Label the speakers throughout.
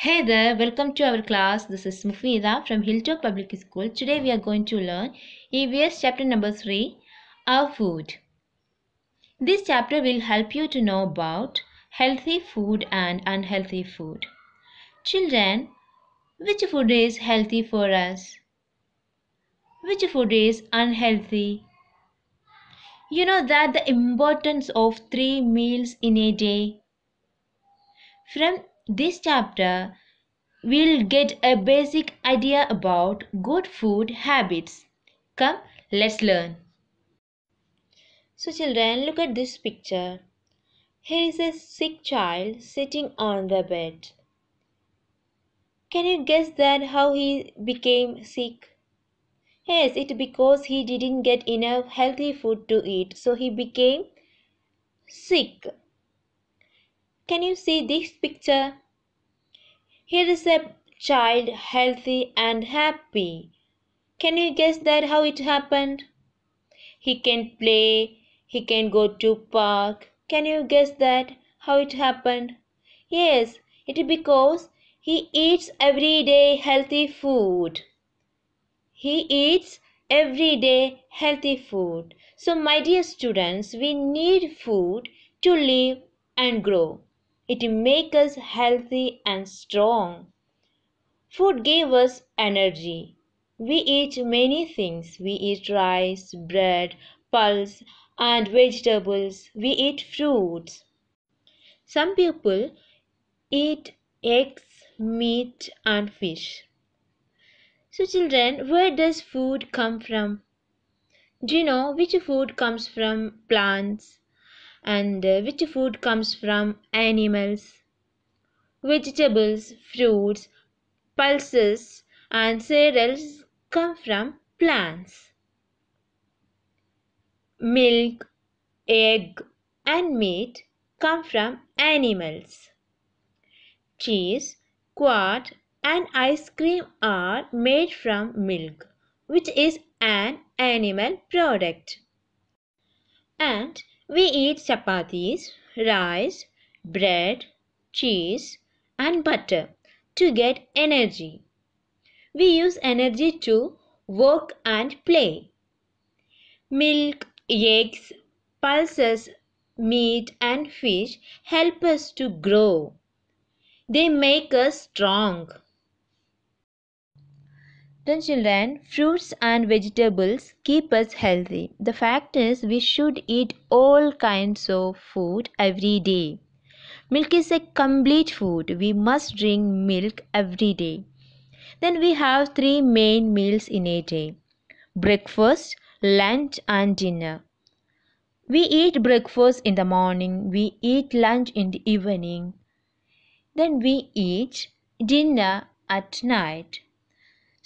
Speaker 1: Hey there, welcome to our class. This is Mufida from Hilltop Public School. Today we are going to learn EVS chapter number 3, Our Food. This chapter will help you to know about healthy food and unhealthy food. Children, which food is healthy for us? Which food is unhealthy? You know that the importance of three meals in a day. From this chapter we'll get a basic idea about good food habits. Come, let's learn. So children, look at this picture. Here is a sick child sitting on the bed. Can you guess that how he became sick? Yes, it because he didn't get enough healthy food to eat. So he became sick. Can you see this picture? Here is a child healthy and happy. Can you guess that how it happened? He can play, he can go to park. Can you guess that how it happened? Yes, it is because he eats everyday healthy food. He eats everyday healthy food. So my dear students, we need food to live and grow. It make us healthy and strong. Food gave us energy. We eat many things. We eat rice, bread, pulse, and vegetables. We eat fruits. Some people eat eggs, meat, and fish. So, children, where does food come from? Do you know which food comes from plants, and uh, which food comes from animals. Vegetables, fruits, pulses and cereals come from plants. Milk, egg and meat come from animals. Cheese, quark, and ice cream are made from milk which is an animal product. And we eat chapatis, rice, bread, cheese, and butter to get energy. We use energy to work and play. Milk, eggs, pulses, meat, and fish help us to grow. They make us strong. Then children, fruits and vegetables keep us healthy. The fact is we should eat all kinds of food every day. Milk is a complete food. We must drink milk every day. Then we have three main meals in a day. Breakfast, lunch and dinner. We eat breakfast in the morning, we eat lunch in the evening, then we eat dinner at night.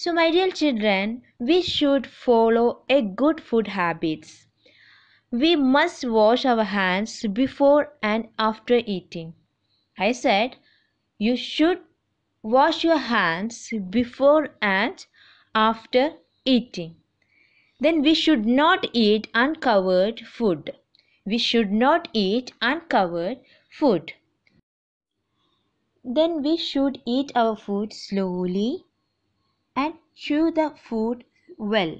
Speaker 1: So my dear children, we should follow a good food habits. We must wash our hands before and after eating. I said you should wash your hands before and after eating. Then we should not eat uncovered food. We should not eat uncovered food. Then we should eat our food slowly and chew the food well.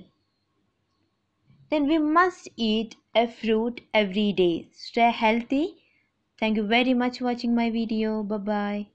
Speaker 1: Then we must eat a fruit every day. Stay healthy. Thank you very much watching my video. Bye bye.